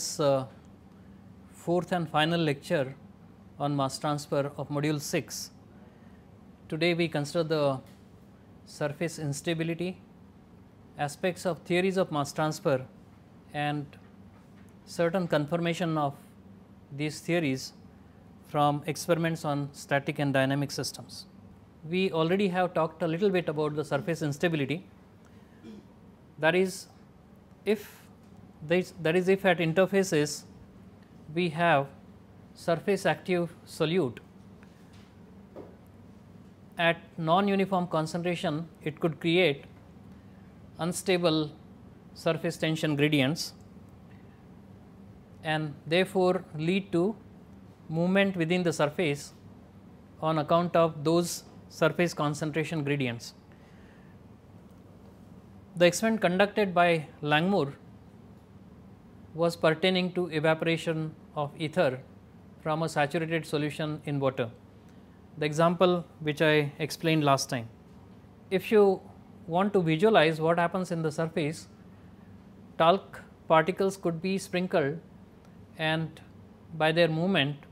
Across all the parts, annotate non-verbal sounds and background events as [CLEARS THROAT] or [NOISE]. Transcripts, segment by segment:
this uh, fourth and final lecture on mass transfer of module 6. Today we consider the surface instability, aspects of theories of mass transfer and certain confirmation of these theories from experiments on static and dynamic systems. We already have talked a little bit about the surface instability that is if this that is if at interfaces we have surface active solute at non uniform concentration it could create unstable surface tension gradients and therefore, lead to movement within the surface on account of those surface concentration gradients. The experiment conducted by Langmuir was pertaining to evaporation of ether from a saturated solution in water. The example which I explained last time. If you want to visualize what happens in the surface, talc particles could be sprinkled and by their movement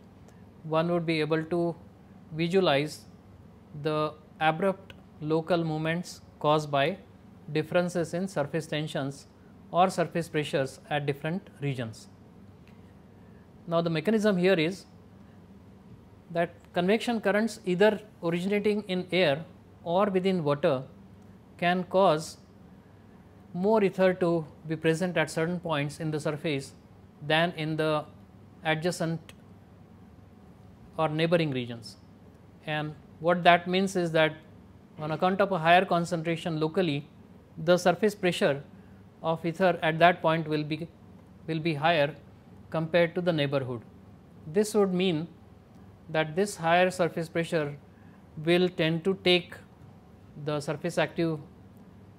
one would be able to visualize the abrupt local movements caused by differences in surface tensions or surface pressures at different regions. Now, the mechanism here is that convection currents either originating in air or within water can cause more ether to be present at certain points in the surface than in the adjacent or neighboring regions. And what that means is that on account of a higher concentration locally, the surface pressure of ether at that point will be will be higher compared to the neighborhood. This would mean that this higher surface pressure will tend to take the surface active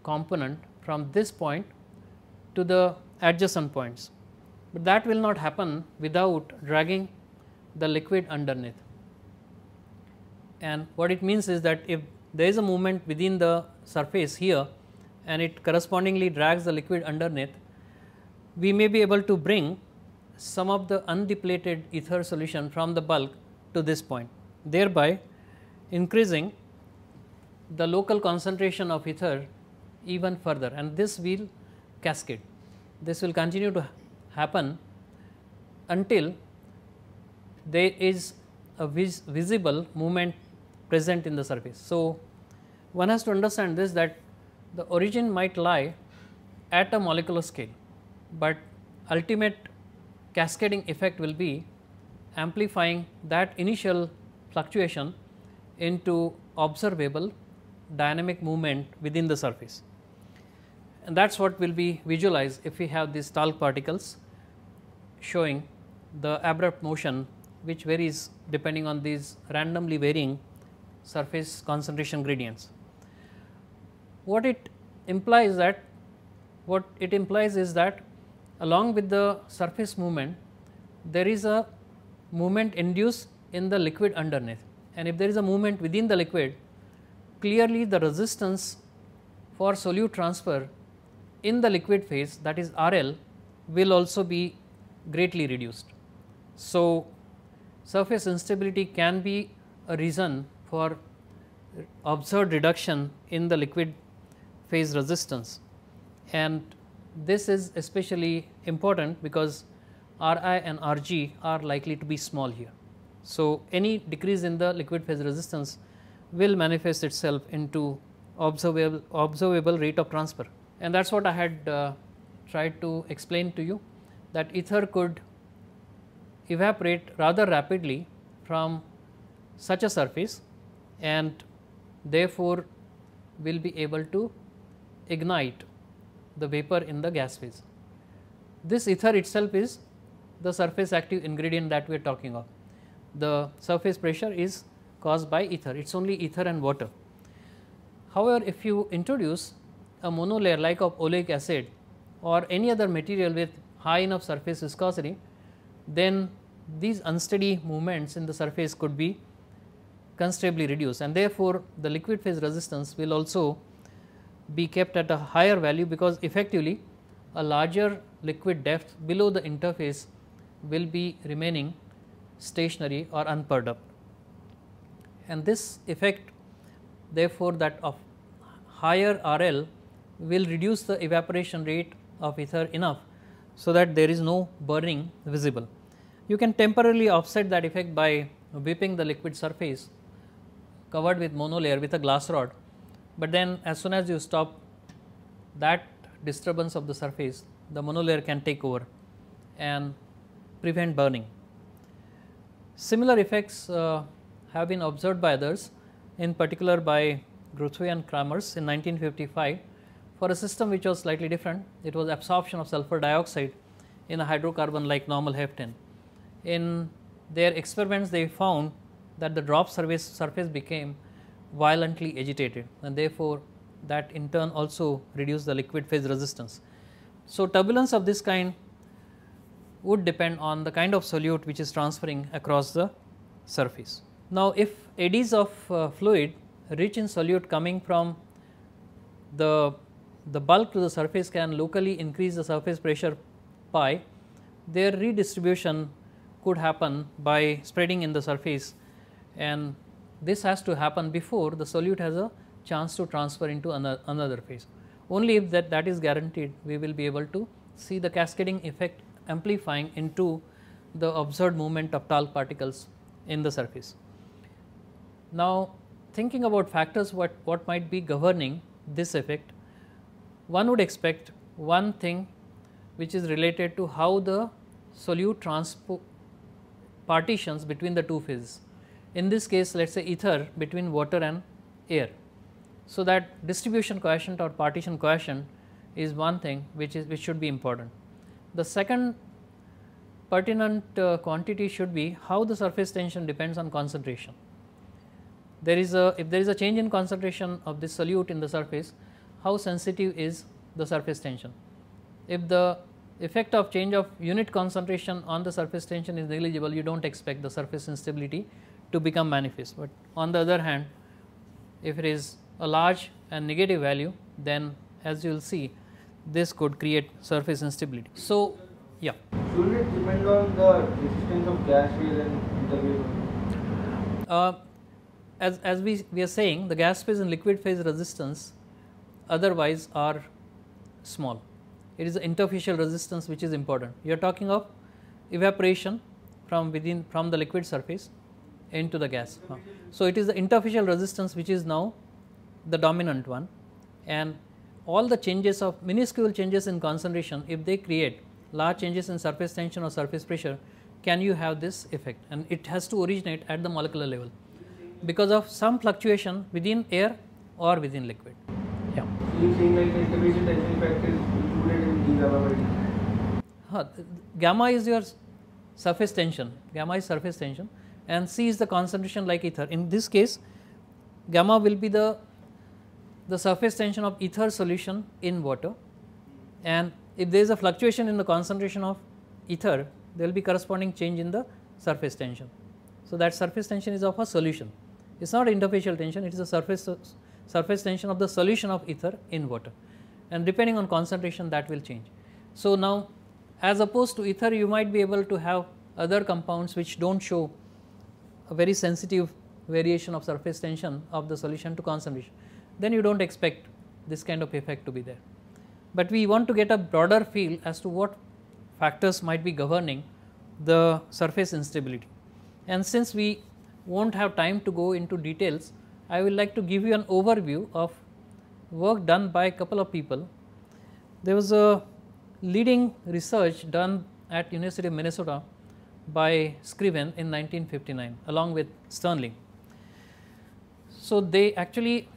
component from this point to the adjacent points, but that will not happen without dragging the liquid underneath. And what it means is that if there is a movement within the surface here, and it correspondingly drags the liquid underneath, we may be able to bring some of the undepleted ether solution from the bulk to this point, thereby increasing the local concentration of ether even further and this will cascade. This will continue to happen until there is a vis visible movement present in the surface. So, one has to understand this that the origin might lie at a molecular scale, but ultimate cascading effect will be amplifying that initial fluctuation into observable dynamic movement within the surface. And that is what will be visualized if we have these talc particles showing the abrupt motion which varies depending on these randomly varying surface concentration gradients what it implies that what it implies is that along with the surface movement there is a movement induced in the liquid underneath and if there is a movement within the liquid clearly the resistance for solute transfer in the liquid phase that is RL will also be greatly reduced. So, surface instability can be a reason for observed reduction in the liquid phase resistance and this is especially important because Ri and Rg are likely to be small here. So, any decrease in the liquid phase resistance will manifest itself into observable, observable rate of transfer and that is what I had uh, tried to explain to you that ether could evaporate rather rapidly from such a surface and therefore, will be able to ignite the vapor in the gas phase. This ether itself is the surface active ingredient that we are talking of. The surface pressure is caused by ether, it is only ether and water. However, if you introduce a monolayer like of oleic acid or any other material with high enough surface viscosity, then these unsteady movements in the surface could be considerably reduced and therefore, the liquid phase resistance will also be kept at a higher value because effectively a larger liquid depth below the interface will be remaining stationary or unperturbed. And this effect therefore, that of higher RL will reduce the evaporation rate of ether enough, so that there is no burning visible. You can temporarily offset that effect by whipping the liquid surface covered with monolayer with a glass rod but then as soon as you stop that disturbance of the surface the monolayer can take over and prevent burning. Similar effects uh, have been observed by others in particular by Gruthwe and Kramers in 1955 for a system which was slightly different. It was absorption of sulfur dioxide in a hydrocarbon like normal heptane. In their experiments they found that the drop surface, surface became violently agitated and therefore, that in turn also reduce the liquid phase resistance. So, turbulence of this kind would depend on the kind of solute which is transferring across the surface. Now, if eddies of uh, fluid rich in solute coming from the, the bulk to the surface can locally increase the surface pressure pi, their redistribution could happen by spreading in the surface and this has to happen before the solute has a chance to transfer into another phase. Only if that, that is guaranteed we will be able to see the cascading effect amplifying into the observed movement of talc particles in the surface. Now thinking about factors what, what might be governing this effect, one would expect one thing which is related to how the solute transport partitions between the two phases in this case let us say ether between water and air. So, that distribution coefficient or partition coefficient is one thing which is which should be important. The second pertinent uh, quantity should be how the surface tension depends on concentration. There is a if there is a change in concentration of this solute in the surface, how sensitive is the surface tension. If the effect of change of unit concentration on the surface tension is negligible, you do not expect the surface instability to become manifest. But on the other hand, if it is a large and negative value, then as you will see, this could create surface instability. So, yeah. Should it depend on the resistance of gas phase and interface? Uh, as, as we, we are saying, the gas phase and liquid phase resistance otherwise are small. It is the interfacial resistance which is important. You are talking of evaporation from within from the liquid surface into the gas. So, it is the interfacial resistance which is now the dominant one and all the changes of minuscule changes in concentration if they create large changes in surface tension or surface pressure can you have this effect and it has to originate at the molecular level because of some fluctuation within air or within liquid. Yeah. You saying like the tension effect is included in the gamma gamma is your surface tension, gamma is surface tension and C is the concentration like ether. In this case gamma will be the, the surface tension of ether solution in water and if there is a fluctuation in the concentration of ether there will be corresponding change in the surface tension. So, that surface tension is of a solution it is not interfacial tension it is the surface surface tension of the solution of ether in water and depending on concentration that will change. So, now as opposed to ether you might be able to have other compounds which do not show a very sensitive variation of surface tension of the solution to concentration, then you do not expect this kind of effect to be there. But we want to get a broader feel as to what factors might be governing the surface instability. And since we will not have time to go into details, I will like to give you an overview of work done by a couple of people. There was a leading research done at University of Minnesota by Scriven in 1959 along with Sternling. So, they actually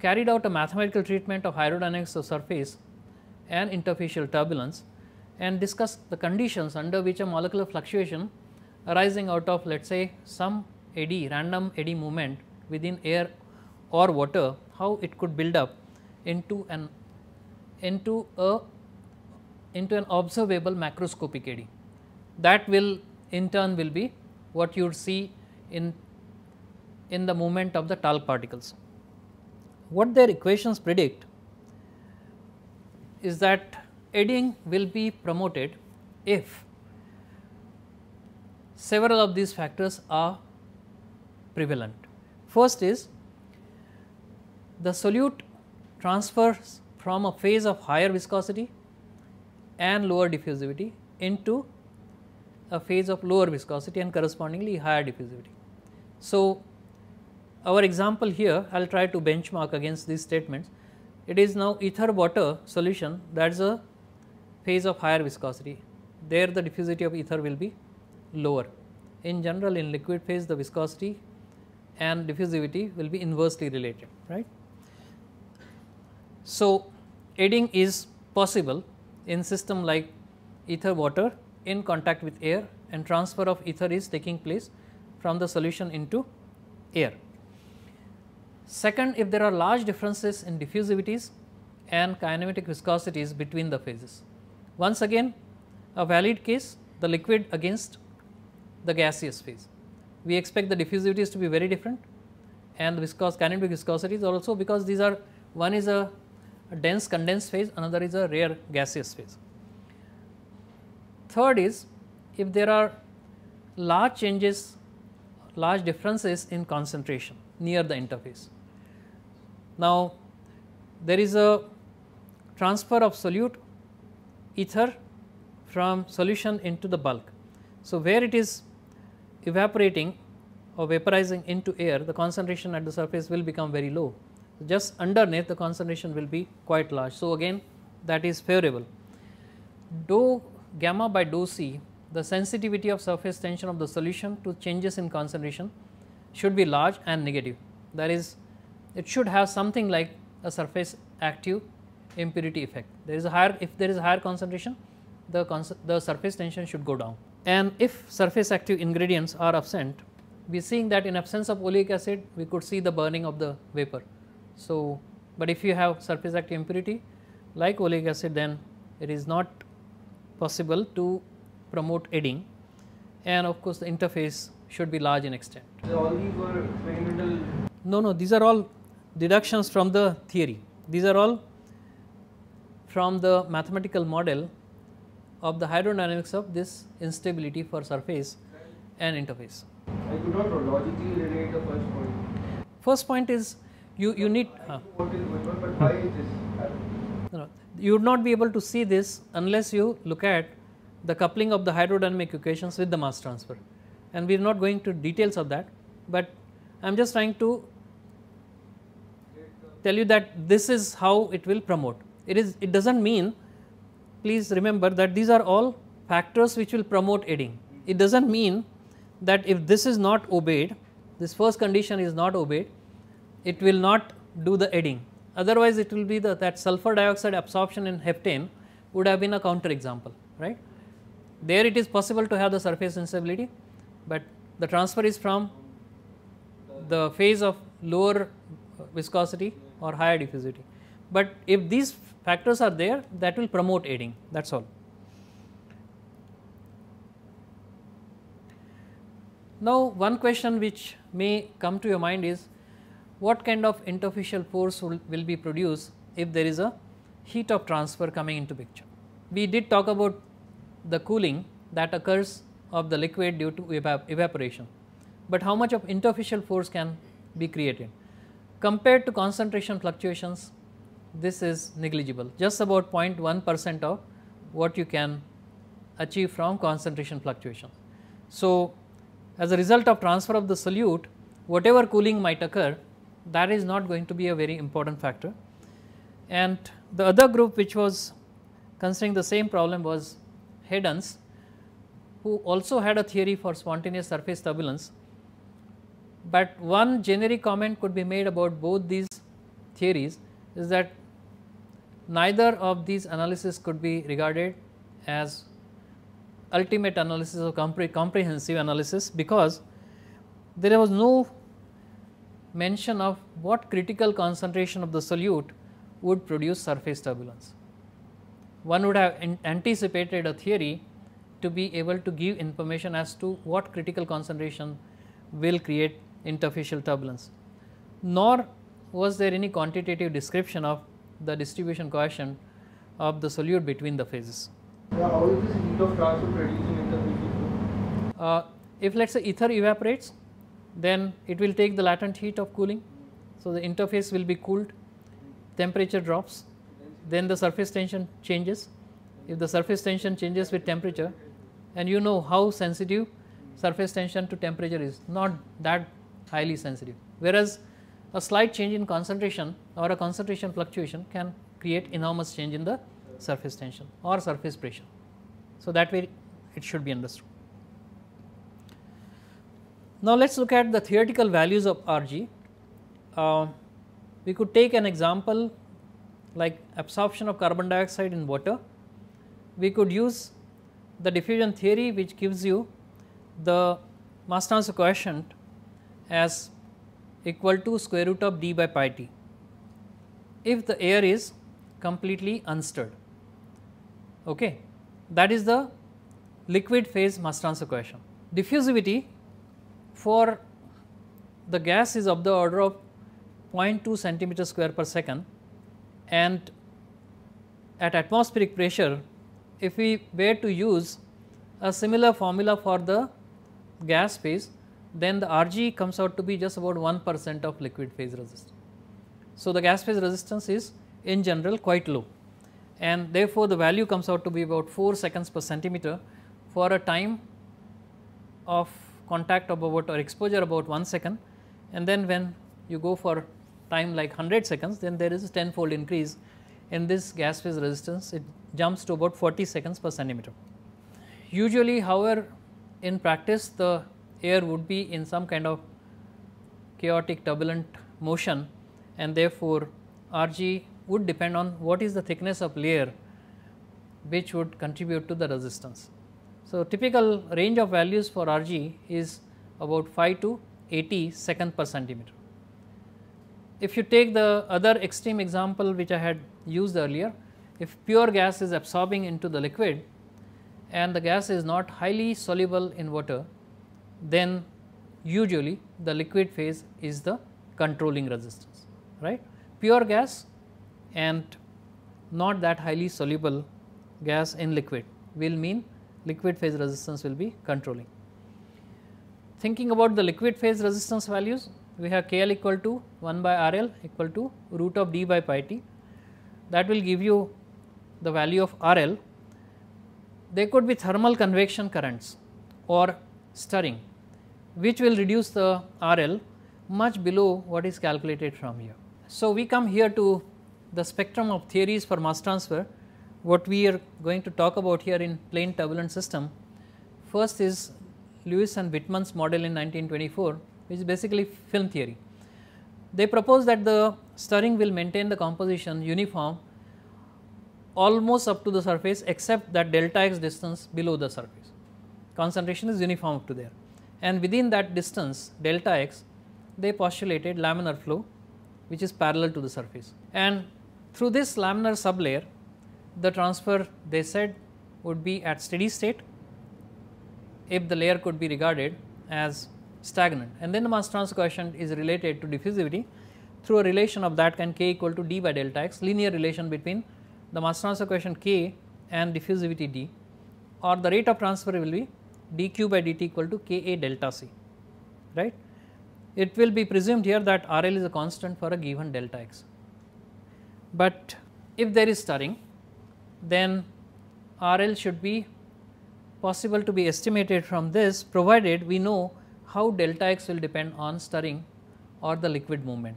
carried out a mathematical treatment of hydrodynamics of surface and interfacial turbulence and discussed the conditions under which a molecular fluctuation arising out of let us say some eddy random eddy movement within air or water how it could build up into an into a into an observable macroscopic eddy that will in turn will be what you would see in, in the movement of the tall particles. What their equations predict is that eddying will be promoted if several of these factors are prevalent. First is the solute transfers from a phase of higher viscosity and lower diffusivity into a phase of lower viscosity and correspondingly higher diffusivity. So, our example here I will try to benchmark against these statements. It is now ether water solution that is a phase of higher viscosity. There the diffusivity of ether will be lower. In general in liquid phase the viscosity and diffusivity will be inversely related right. So, aiding is possible in system like ether water in contact with air and transfer of ether is taking place from the solution into air. Second, if there are large differences in diffusivities and kinematic viscosities between the phases. Once again, a valid case the liquid against the gaseous phase. We expect the diffusivities to be very different and the viscous kinetic viscosities also because these are one is a dense condensed phase, another is a rare gaseous phase. Third is if there are large changes, large differences in concentration near the interface. Now, there is a transfer of solute ether from solution into the bulk. So, where it is evaporating or vaporizing into air, the concentration at the surface will become very low. Just underneath the concentration will be quite large. So, again that is favorable. Do gamma by dou C, the sensitivity of surface tension of the solution to changes in concentration should be large and negative. That is, it should have something like a surface active impurity effect. There is a higher, if there is a higher concentration, the, the surface tension should go down. And if surface active ingredients are absent, we are seeing that in absence of oleic acid, we could see the burning of the vapor. So, but if you have surface active impurity like oleic acid, then it is not possible to promote edding, and of course the interface should be large in extent. all these were experimental? No, no, these are all deductions from the theory. These are all from the mathematical model of the hydrodynamics of this instability for surface and interface. I could not logically relate the first point. First point is you, you need. Uh, what is but why is this? you would not be able to see this unless you look at the coupling of the hydrodynamic equations with the mass transfer and we are not going to details of that, but I am just trying to tell you that this is how it will promote. It is it does not mean please remember that these are all factors which will promote aiding. It does not mean that if this is not obeyed, this first condition is not obeyed, it will not do the aiding. Otherwise, it will be the, that sulfur dioxide absorption in heptane would have been a counter example, right. There it is possible to have the surface instability, but the transfer is from the phase of lower viscosity or higher diffusivity. But if these factors are there, that will promote aiding, that is all. Now, one question which may come to your mind is what kind of interfacial force will, will be produced if there is a heat of transfer coming into picture. We did talk about the cooling that occurs of the liquid due to evap evaporation, but how much of interfacial force can be created. Compared to concentration fluctuations, this is negligible just about 0.1 percent of what you can achieve from concentration fluctuation. So, as a result of transfer of the solute whatever cooling might occur that is not going to be a very important factor. And the other group which was considering the same problem was Hedons who also had a theory for spontaneous surface turbulence, but one generic comment could be made about both these theories is that neither of these analysis could be regarded as ultimate analysis or compre comprehensive analysis because there was no mention of what critical concentration of the solute would produce surface turbulence. One would have anticipated a theory to be able to give information as to what critical concentration will create interfacial turbulence, nor was there any quantitative description of the distribution coefficient of the solute between the phases. Yeah, how is this heat of transfer interfacial? Uh, if let us say ether evaporates, then it will take the latent heat of cooling. So, the interface will be cooled, temperature drops, then the surface tension changes. If the surface tension changes with temperature and you know how sensitive surface tension to temperature is, not that highly sensitive. Whereas, a slight change in concentration or a concentration fluctuation can create enormous change in the surface tension or surface pressure. So, that way it should be understood. Now, let us look at the theoretical values of Rg. Uh, we could take an example like absorption of carbon dioxide in water. We could use the diffusion theory which gives you the mass transfer coefficient as equal to square root of d by pi t if the air is completely unstirred. Okay. That is the liquid phase mass transfer coefficient. Diffusivity for the gas is of the order of 0.2 centimeter square per second and at atmospheric pressure if we were to use a similar formula for the gas phase then the Rg comes out to be just about 1 percent of liquid phase resistance. So, the gas phase resistance is in general quite low and therefore, the value comes out to be about 4 seconds per centimeter for a time of contact of about or exposure about 1 second and then when you go for time like 100 seconds then there is a 10 fold increase in this gas phase resistance it jumps to about 40 seconds per centimeter. Usually however in practice the air would be in some kind of chaotic turbulent motion and therefore RG would depend on what is the thickness of layer which would contribute to the resistance. So, typical range of values for Rg is about 5 to 80 second per centimeter. If you take the other extreme example which I had used earlier, if pure gas is absorbing into the liquid and the gas is not highly soluble in water, then usually the liquid phase is the controlling resistance, right. Pure gas and not that highly soluble gas in liquid will mean liquid phase resistance will be controlling. Thinking about the liquid phase resistance values, we have KL equal to 1 by RL equal to root of d by pi t that will give you the value of RL. There could be thermal convection currents or stirring which will reduce the RL much below what is calculated from here. So, we come here to the spectrum of theories for mass transfer what we are going to talk about here in plane turbulent system. First is Lewis and Whitman's model in 1924 which is basically film theory. They propose that the stirring will maintain the composition uniform almost up to the surface except that delta x distance below the surface. Concentration is uniform up to there and within that distance delta x they postulated laminar flow which is parallel to the surface and through this laminar sublayer the transfer they said would be at steady state if the layer could be regarded as stagnant and then the mass transfer coefficient is related to diffusivity through a relation of that can k equal to d by delta x linear relation between the mass transfer coefficient k and diffusivity d or the rate of transfer will be dq by dt equal to k a delta c right. It will be presumed here that RL is a constant for a given delta x, but if there is stirring then RL should be possible to be estimated from this provided we know how delta x will depend on stirring or the liquid movement.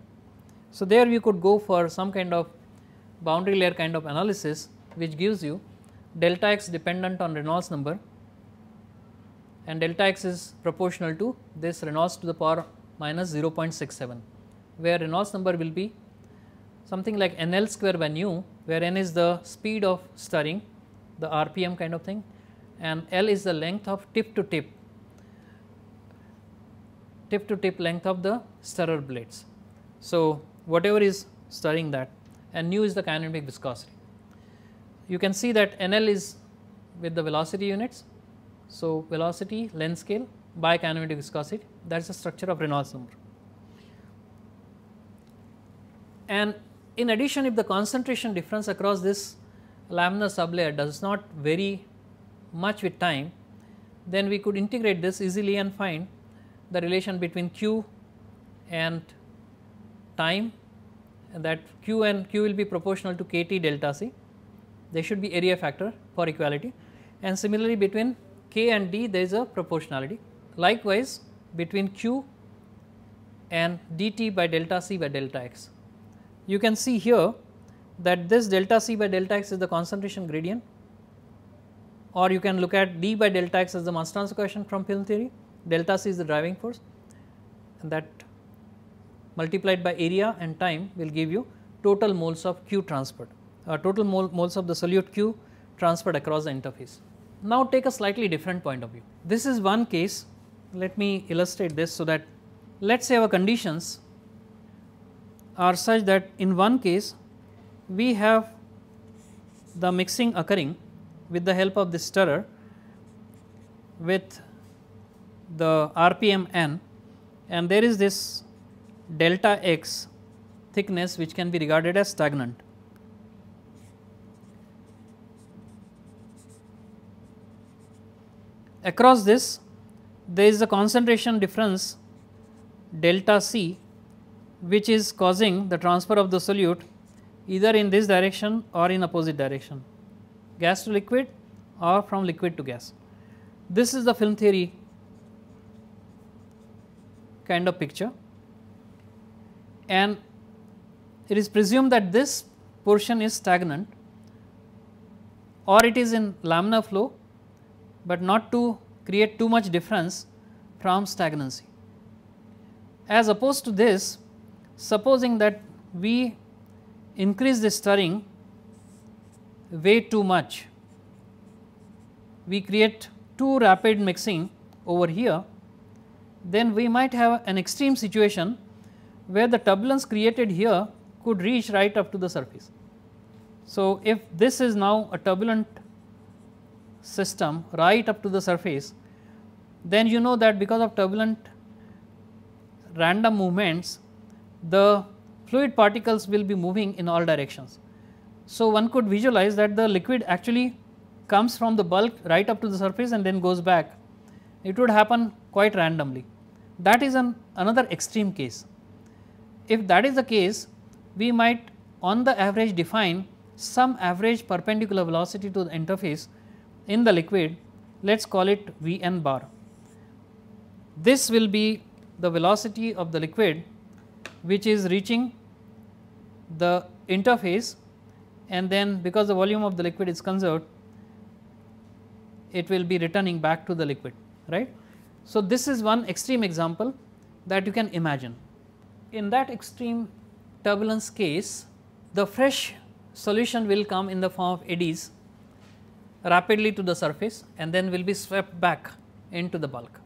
So, there we could go for some kind of boundary layer kind of analysis which gives you delta x dependent on Reynolds number and delta x is proportional to this Reynolds to the power minus 0.67 where Reynolds number will be something like NL square by Nu where n is the speed of stirring the RPM kind of thing and L is the length of tip to tip tip to tip length of the stirrer blades. So, whatever is stirring that and nu is the kinematic viscosity. You can see that NL is with the velocity units. So, velocity, length scale by kinematic viscosity that is the structure of Reynolds number. And in addition, if the concentration difference across this laminar sublayer does not vary much with time, then we could integrate this easily and find the relation between q and time and that q and q will be proportional to kt delta c. There should be area factor for equality and similarly between k and d there is a proportionality. Likewise, between q and dt by delta c by delta x you can see here that this delta C by delta X is the concentration gradient or you can look at d by delta X as the mass transfer coefficient from film theory, delta C is the driving force and that multiplied by area and time will give you total moles of Q transferred, uh, total mole, moles of the solute Q transferred across the interface. Now take a slightly different point of view. This is one case, let me illustrate this so that let us say our conditions are such that in one case we have the mixing occurring with the help of the stirrer with the RPM n and there is this delta x thickness which can be regarded as stagnant. Across this there is a concentration difference delta c which is causing the transfer of the solute either in this direction or in opposite direction gas to liquid or from liquid to gas. This is the film theory kind of picture and it is presumed that this portion is stagnant or it is in laminar flow, but not to create too much difference from stagnancy. As opposed to this supposing that we increase the stirring way too much, we create too rapid mixing over here, then we might have an extreme situation where the turbulence created here could reach right up to the surface. So, if this is now a turbulent system right up to the surface, then you know that because of turbulent random movements the fluid particles will be moving in all directions. So, one could visualize that the liquid actually comes from the bulk right up to the surface and then goes back. It would happen quite randomly. That is an another extreme case. If that is the case, we might on the average define some average perpendicular velocity to the interface in the liquid, let us call it V n bar. This will be the velocity of the liquid which is reaching the interface and then because the volume of the liquid is conserved it will be returning back to the liquid right. So, this is one extreme example that you can imagine. In that extreme turbulence case the fresh solution will come in the form of eddies rapidly to the surface and then will be swept back into the bulk.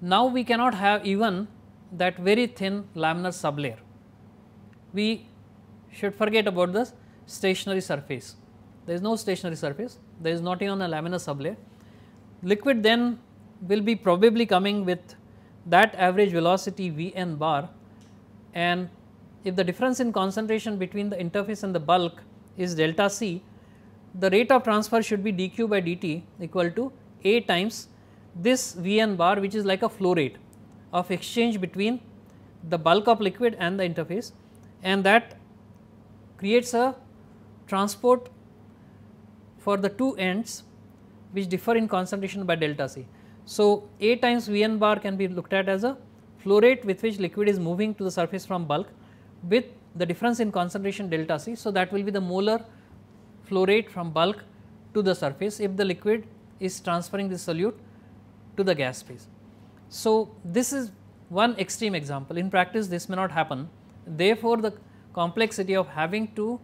Now, we cannot have even that very thin laminar sublayer. We should forget about the stationary surface. There is no stationary surface, there is nothing on a laminar sublayer. Liquid then will be probably coming with that average velocity V n bar and if the difference in concentration between the interface and the bulk is delta C, the rate of transfer should be dq by dt equal to A times this V n bar which is like a flow rate of exchange between the bulk of liquid and the interface and that creates a transport for the two ends which differ in concentration by delta C. So, A times V n bar can be looked at as a flow rate with which liquid is moving to the surface from bulk with the difference in concentration delta C. So, that will be the molar flow rate from bulk to the surface if the liquid is transferring the solute to the gas phase. So, this is one extreme example. In practice, this may not happen. Therefore, the complexity of having to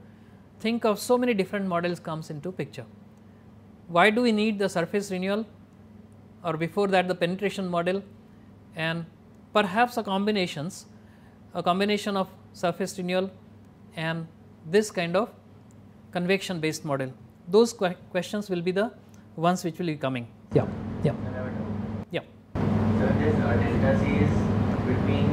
think of so many different models comes into picture. Why do we need the surface renewal or before that the penetration model and perhaps a combinations, a combination of surface renewal and this kind of convection based model. Those que questions will be the ones which will be coming. Yeah, yeah this delta C is between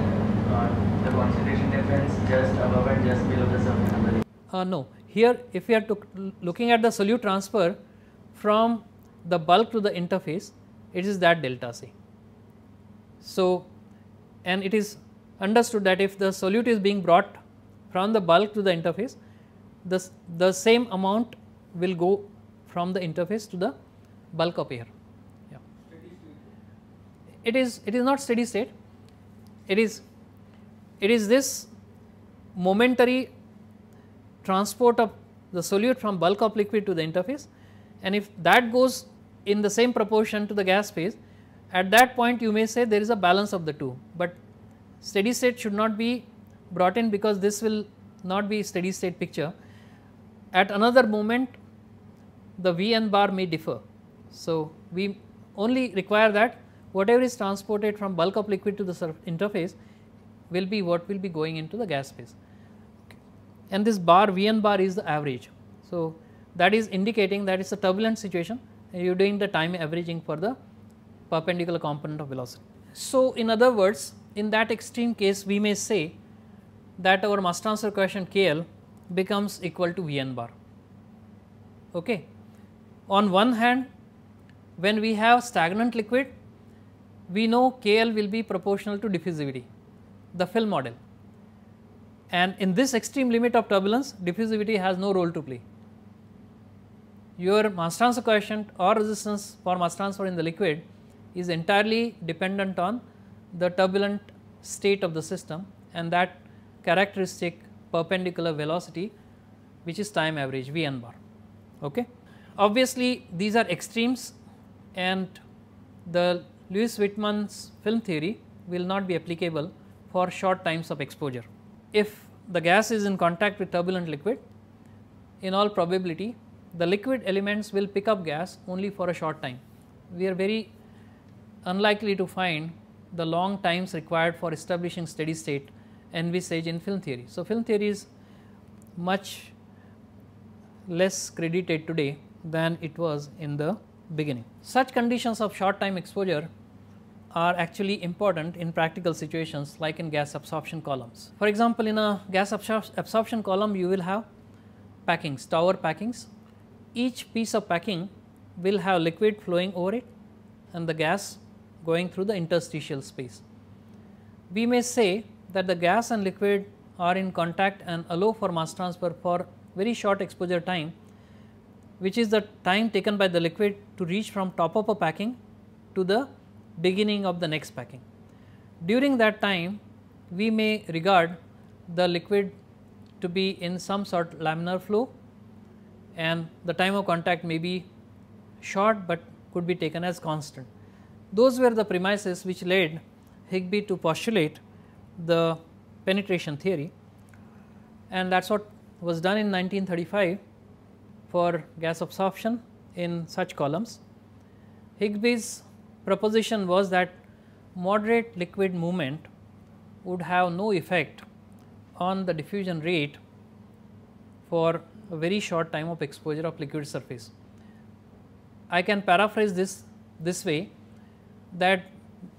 uh, the concentration difference just above and just below the surface of the liquid? Uh, no, here if we are looking at the solute transfer from the bulk to the interface, it is that delta C. So, and it is understood that if the solute is being brought from the bulk to the interface, the, the same amount will go from the interface to the bulk up here it is it is not steady state it is it is this momentary transport of the solute from bulk of liquid to the interface and if that goes in the same proportion to the gas phase at that point you may say there is a balance of the two, but steady state should not be brought in because this will not be steady state picture. At another moment the V n bar may differ. So, we only require that whatever is transported from bulk of liquid to the interface will be what will be going into the gas phase. And this bar Vn bar is the average. So, that is indicating that it is a turbulent situation you are doing the time averaging for the perpendicular component of velocity. So, in other words in that extreme case we may say that our mass transfer coefficient KL becomes equal to Vn bar. Okay. On one hand when we have stagnant liquid we know KL will be proportional to diffusivity, the film model. And in this extreme limit of turbulence, diffusivity has no role to play. Your mass transfer coefficient or resistance for mass transfer in the liquid is entirely dependent on the turbulent state of the system and that characteristic perpendicular velocity which is time average V n bar. Okay. Obviously, these are extremes and the Louis Whitman's film theory will not be applicable for short times of exposure. If the gas is in contact with turbulent liquid, in all probability the liquid elements will pick up gas only for a short time. We are very unlikely to find the long times required for establishing steady state envisaged in film theory. So, film theory is much less credited today than it was in the beginning. Such conditions of short time exposure are actually important in practical situations like in gas absorption columns. For example, in a gas absor absorption column you will have packings, tower packings. Each piece of packing will have liquid flowing over it and the gas going through the interstitial space. We may say that the gas and liquid are in contact and allow for mass transfer for very short exposure time which is the time taken by the liquid to reach from top of a packing to the beginning of the next packing. During that time, we may regard the liquid to be in some sort laminar flow and the time of contact may be short, but could be taken as constant. Those were the premises which led Higby to postulate the penetration theory and that is what was done in 1935 for gas absorption in such columns. Higby's proposition was that moderate liquid movement would have no effect on the diffusion rate for a very short time of exposure of liquid surface. I can paraphrase this this way that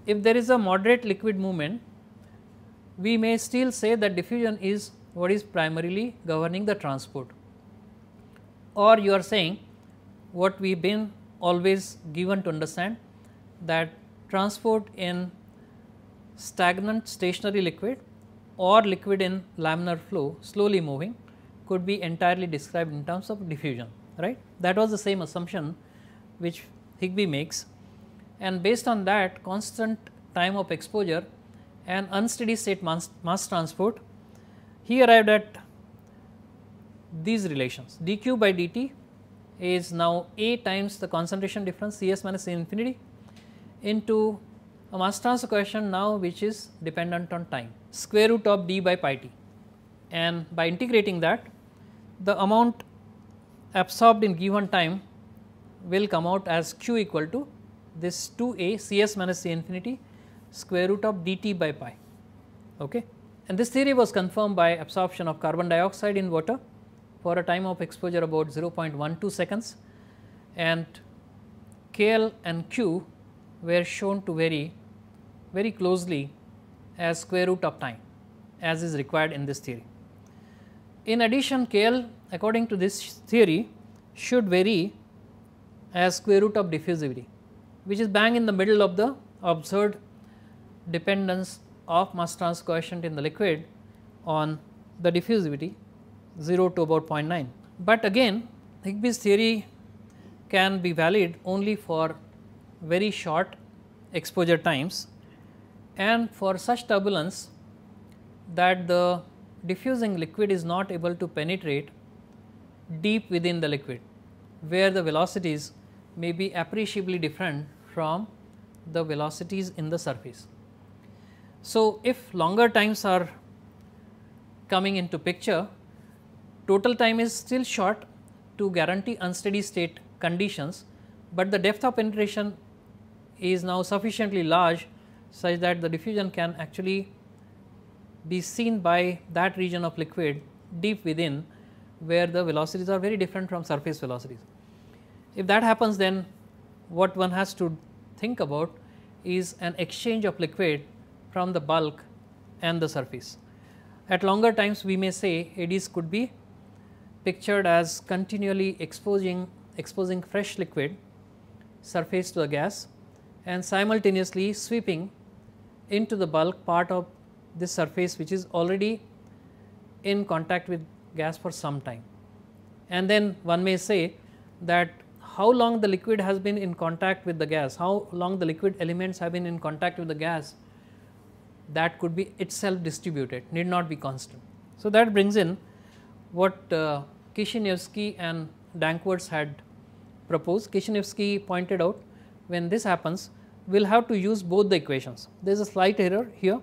if there is a moderate liquid movement, we may still say that diffusion is what is primarily governing the transport or you are saying what we have been always given to understand that transport in stagnant stationary liquid or liquid in laminar flow slowly moving could be entirely described in terms of diffusion right. That was the same assumption which Higby makes and based on that constant time of exposure and unsteady state mass, mass transport he arrived at these relations dq by dt is now A times the concentration difference C s minus C infinity into a mass transfer question now which is dependent on time square root of d by pi t and by integrating that the amount absorbed in given time will come out as q equal to this 2a cs minus c infinity square root of dt by pi. Okay. And this theory was confirmed by absorption of carbon dioxide in water for a time of exposure about 0.12 seconds and KL and Q were shown to vary very closely as square root of time as is required in this theory. In addition KL according to this theory should vary as square root of diffusivity which is bang in the middle of the observed dependence of mass transfer coefficient in the liquid on the diffusivity 0 to about 0.9. But again Higbee's theory can be valid only for very short exposure times and for such turbulence that the diffusing liquid is not able to penetrate deep within the liquid where the velocities may be appreciably different from the velocities in the surface. So, if longer times are coming into picture, total time is still short to guarantee unsteady state conditions, but the depth of penetration is now sufficiently large such that the diffusion can actually be seen by that region of liquid deep within where the velocities are very different from surface velocities. If that happens then what one has to think about is an exchange of liquid from the bulk and the surface. At longer times we may say eddies could be pictured as continually exposing exposing fresh liquid surface to a gas and simultaneously sweeping into the bulk part of this surface which is already in contact with gas for some time. And then one may say that how long the liquid has been in contact with the gas, how long the liquid elements have been in contact with the gas that could be itself distributed, need not be constant. So, that brings in what uh, Kishinevsky and Dankwartz had proposed. Kishinevsky pointed out when this happens we will have to use both the equations. There is a slight error here.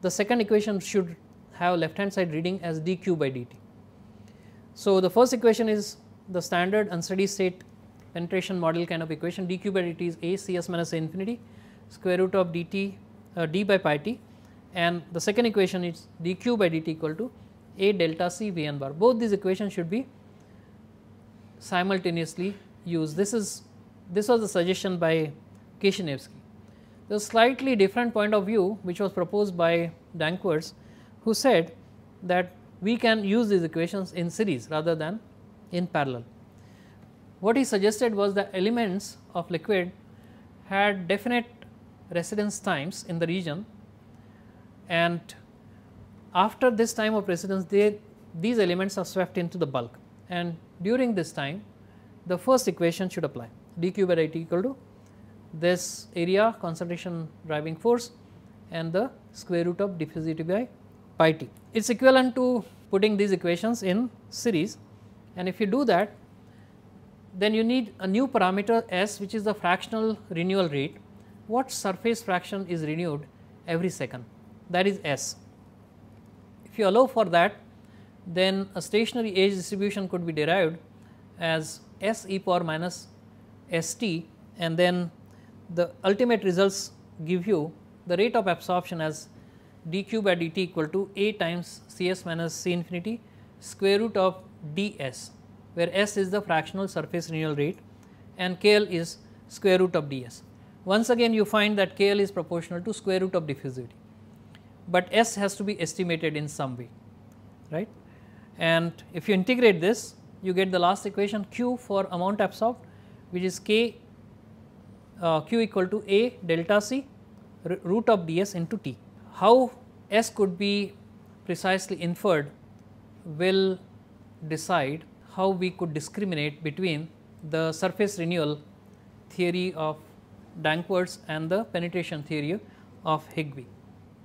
The second equation should have left hand side reading as dq by dt. So, the first equation is the standard unsteady state penetration model kind of equation dq by dt is a c s minus a infinity square root of dt uh, d by pi t and the second equation is dq by dt equal to a delta c v n bar. Both these equations should be simultaneously used. This is this was a suggestion by Kishinevsky. The slightly different point of view which was proposed by Dankwerts, who said that we can use these equations in series rather than in parallel. What he suggested was the elements of liquid had definite residence times in the region and after this time of residence they, these elements are swept into the bulk and during this time the first equation should apply dq by dt equal to this area concentration driving force and the square root of diffusivity by pi t. It is equivalent to putting these equations in series and if you do that then you need a new parameter S which is the fractional renewal rate. What surface fraction is renewed every second that is S. If you allow for that then a stationary age distribution could be derived as S e power minus ST and then the ultimate results give you the rate of absorption as dq by dt equal to A times Cs minus C infinity square root of ds, where s is the fractional surface renewal rate and KL is square root of ds. Once again you find that KL is proportional to square root of diffusivity, but s has to be estimated in some way, right. And if you integrate this, you get the last equation q for amount absorbed which is k uh, q equal to a delta c root of ds into t. How s could be precisely inferred will decide how we could discriminate between the surface renewal theory of Dankwards and the penetration theory of Higby.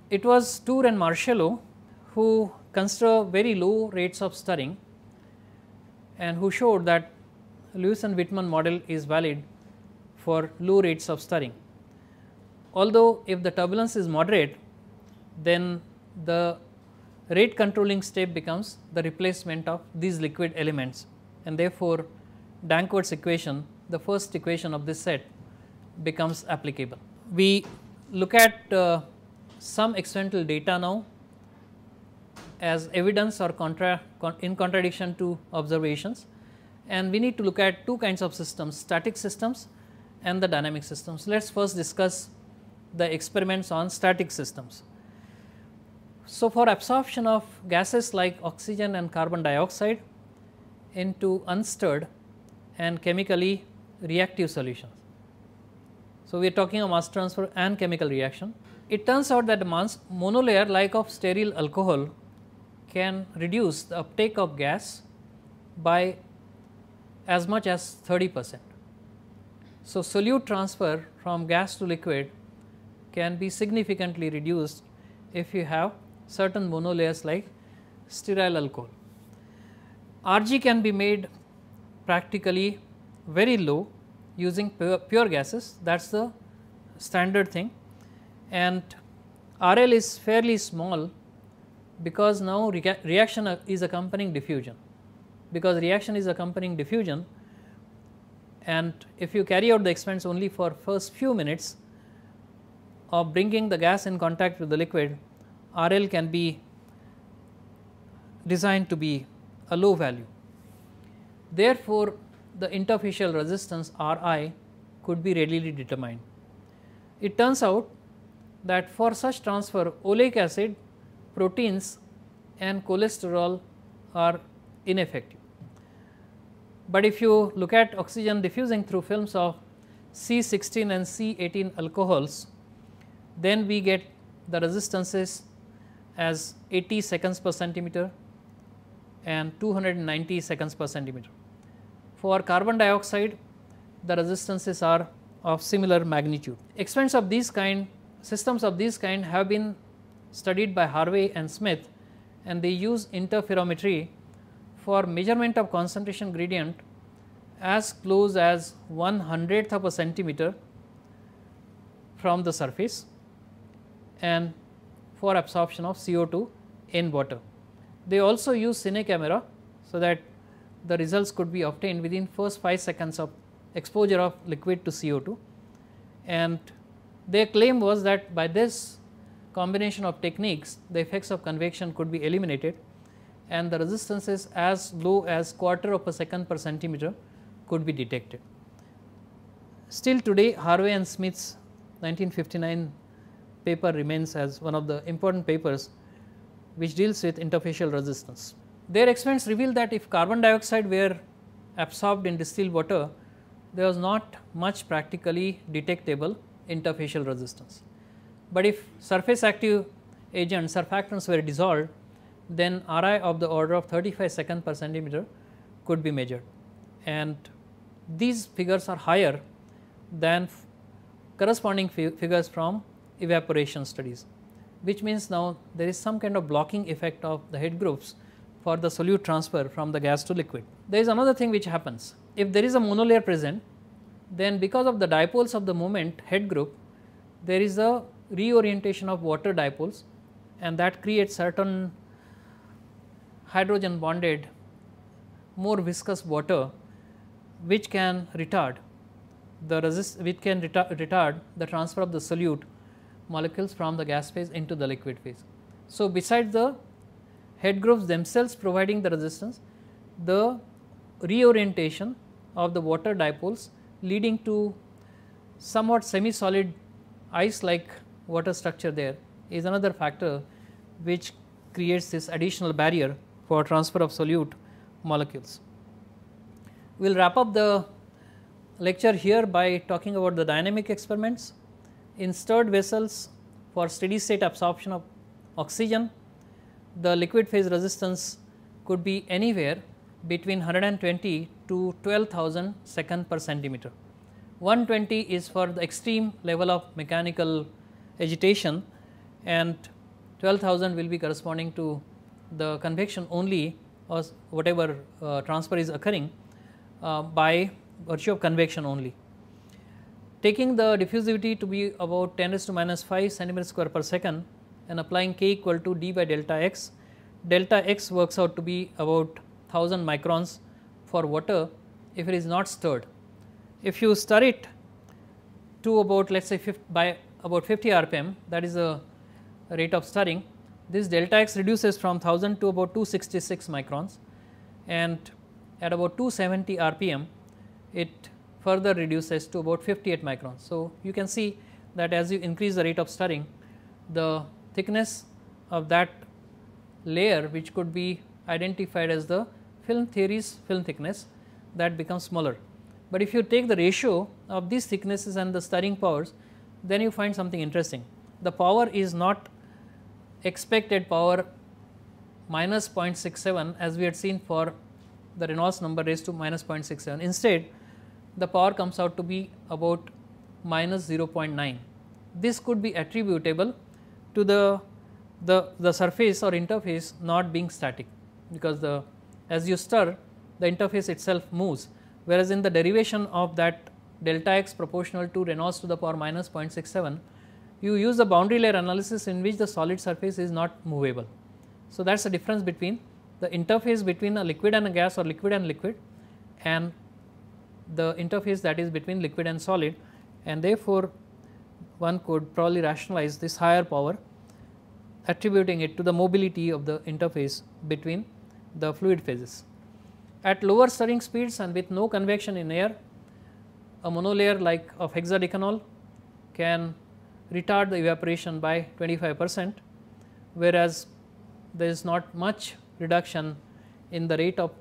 It was Tour and Marshallow who consider very low rates of stirring and who showed that Lewis and Whitman model is valid for low rates of stirring. Although if the turbulence is moderate, then the rate controlling step becomes the replacement of these liquid elements and therefore, Dankwart's equation, the first equation of this set becomes applicable. We look at uh, some experimental data now as evidence or contra, con, in contradiction to observations and we need to look at two kinds of systems static systems and the dynamic systems. Let us first discuss the experiments on static systems. So, for absorption of gases like oxygen and carbon dioxide into unstirred and chemically reactive solutions. So, we are talking of mass transfer and chemical reaction. It turns out that mass monolayer like of sterile alcohol can reduce the uptake of gas by as much as 30 percent. So, solute transfer from gas to liquid can be significantly reduced if you have certain monolayers like sterile alcohol. Rg can be made practically very low using pure, pure gases that is the standard thing and RL is fairly small because now rea reaction uh, is accompanying diffusion because reaction is accompanying diffusion and if you carry out the experiments only for first few minutes of bringing the gas in contact with the liquid RL can be designed to be a low value. Therefore, the interfacial resistance Ri could be readily determined. It turns out that for such transfer oleic acid, proteins and cholesterol are ineffective. But if you look at oxygen diffusing through films of C16 and C18 alcohols, then we get the resistances as 80 seconds per centimeter and 290 seconds per centimeter. For carbon dioxide, the resistances are of similar magnitude. Experiments of these kind, systems of these kind have been studied by Harvey and Smith and they use interferometry for measurement of concentration gradient as close as 1 hundredth of a centimeter from the surface and for absorption of CO2 in water. They also use cine camera, so that the results could be obtained within first 5 seconds of exposure of liquid to CO2 and their claim was that by this combination of techniques the effects of convection could be eliminated and the resistances as low as quarter of a second per centimeter could be detected. Still today Harvey and Smith's 1959 paper remains as one of the important papers which deals with interfacial resistance. Their experiments reveal that if carbon dioxide were absorbed in distilled water, there was not much practically detectable interfacial resistance. But if surface active agents, surfactants were dissolved, then Ri of the order of 35 second per centimeter could be measured. And these figures are higher than corresponding figures from evaporation studies, which means now there is some kind of blocking effect of the head groups for the solute transfer from the gas to liquid. There is another thing which happens. If there is a monolayer present, then because of the dipoles of the moment head group, there is a reorientation of water dipoles and that creates certain hydrogen bonded more viscous water which can retard the resist which can retar retard the transfer of the solute molecules from the gas phase into the liquid phase. So, besides the head groups themselves providing the resistance, the reorientation of the water dipoles leading to somewhat semi solid ice like water structure there is another factor which creates this additional barrier for transfer of solute molecules. We will wrap up the lecture here by talking about the dynamic experiments in stirred vessels for steady state absorption of oxygen. The liquid phase resistance could be anywhere between 120 to 12,000 second per centimeter. 120 is for the extreme level of mechanical agitation and 12,000 will be corresponding to the convection only or whatever uh, transfer is occurring uh, by virtue of convection only. Taking the diffusivity to be about 10 to minus 5 centimeter square per second and applying k equal to d by delta x, delta x works out to be about 1000 microns for water if it is not stirred. If you stir it to about let us say by about 50 rpm that is the rate of stirring this delta x reduces from 1000 to about 266 microns and at about 270 rpm it further reduces to about 58 microns. So, you can see that as you increase the rate of stirring the thickness of that layer which could be identified as the film theory's film thickness that becomes smaller. But if you take the ratio of these thicknesses and the stirring powers then you find something interesting. The power is not expected power minus 0.67 as we had seen for the Reynolds number raised to minus 0.67. Instead, the power comes out to be about minus 0.9. This could be attributable to the, the, the surface or interface not being static because the as you stir the interface itself moves whereas in the derivation of that delta x proportional to Reynolds to the power minus 0.67 you use the boundary layer analysis in which the solid surface is not movable. So, that is the difference between the interface between a liquid and a gas or liquid and liquid and the interface that is between liquid and solid and therefore, one could probably rationalize this higher power attributing it to the mobility of the interface between the fluid phases. At lower stirring speeds and with no convection in air, a monolayer like of hexadecanol can retard the evaporation by 25 percent, whereas there is not much reduction in the rate of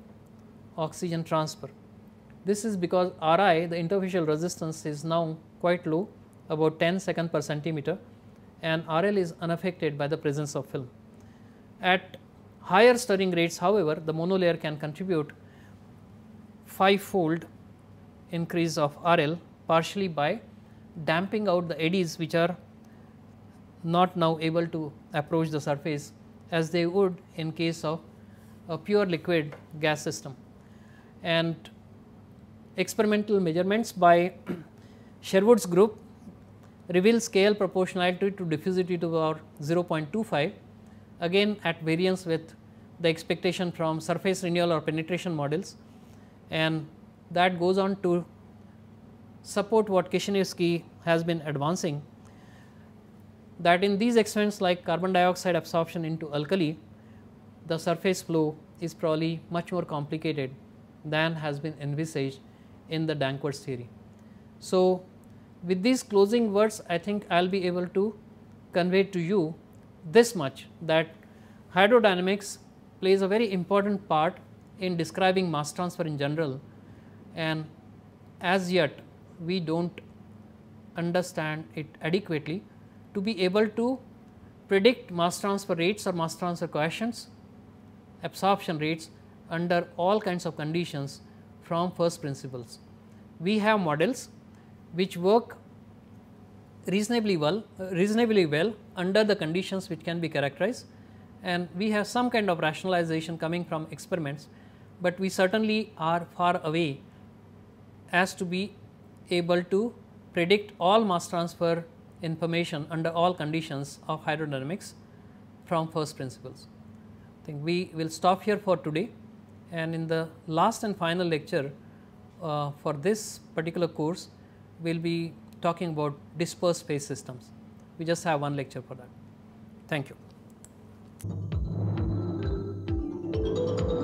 oxygen transfer. This is because Ri the interfacial resistance is now quite low about 10 second per centimeter and RL is unaffected by the presence of film. At higher stirring rates however, the monolayer can contribute 5 fold increase of RL partially by damping out the eddies which are not now able to approach the surface as they would in case of a pure liquid gas system. And experimental measurements by [CLEARS THROAT] Sherwood's group reveal scale proportionality to diffusivity to power 0.25 again at variance with the expectation from surface renewal or penetration models and that goes on to support what Kishinevsky has been advancing that in these experiments like carbon dioxide absorption into alkali, the surface flow is probably much more complicated than has been envisaged in the Dankwart's theory. So, with these closing words, I think I will be able to convey to you this much that hydrodynamics plays a very important part in describing mass transfer in general and as yet we do not understand it adequately to be able to predict mass transfer rates or mass transfer coefficients, absorption rates under all kinds of conditions from first principles. We have models which work reasonably well, uh, reasonably well under the conditions which can be characterized and we have some kind of rationalization coming from experiments, but we certainly are far away as to be able to predict all mass transfer information under all conditions of hydrodynamics from first principles. I think we will stop here for today and in the last and final lecture uh, for this particular course, we will be talking about dispersed phase systems. We just have one lecture for that. Thank you.